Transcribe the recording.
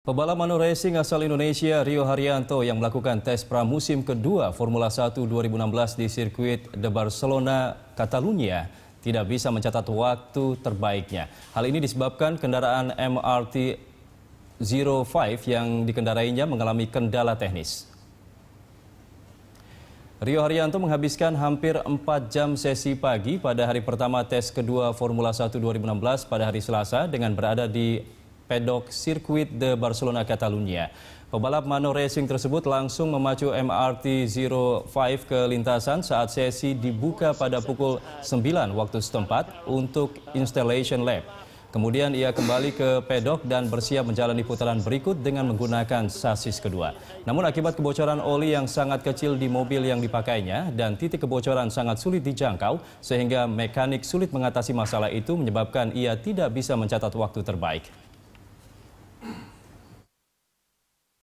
Pebalap Manor racing asal Indonesia Rio Haryanto yang melakukan tes pramusim kedua Formula 1 2016 di sirkuit de Barcelona, Catalunya tidak bisa mencatat waktu terbaiknya. Hal ini disebabkan kendaraan MRT 05 yang dikendarainya mengalami kendala teknis. Rio Haryanto menghabiskan hampir 4 jam sesi pagi pada hari pertama tes kedua Formula 1 2016 pada hari Selasa dengan berada di pedok sirkuit de Barcelona Catalunya. Pebalap Mano Racing tersebut langsung memacu MRT 05 ke lintasan saat sesi dibuka pada pukul 9 waktu setempat untuk installation lap. Kemudian ia kembali ke pedok dan bersiap menjalani putaran berikut dengan menggunakan sasis kedua. Namun akibat kebocoran oli yang sangat kecil di mobil yang dipakainya dan titik kebocoran sangat sulit dijangkau sehingga mekanik sulit mengatasi masalah itu menyebabkan ia tidak bisa mencatat waktu terbaik.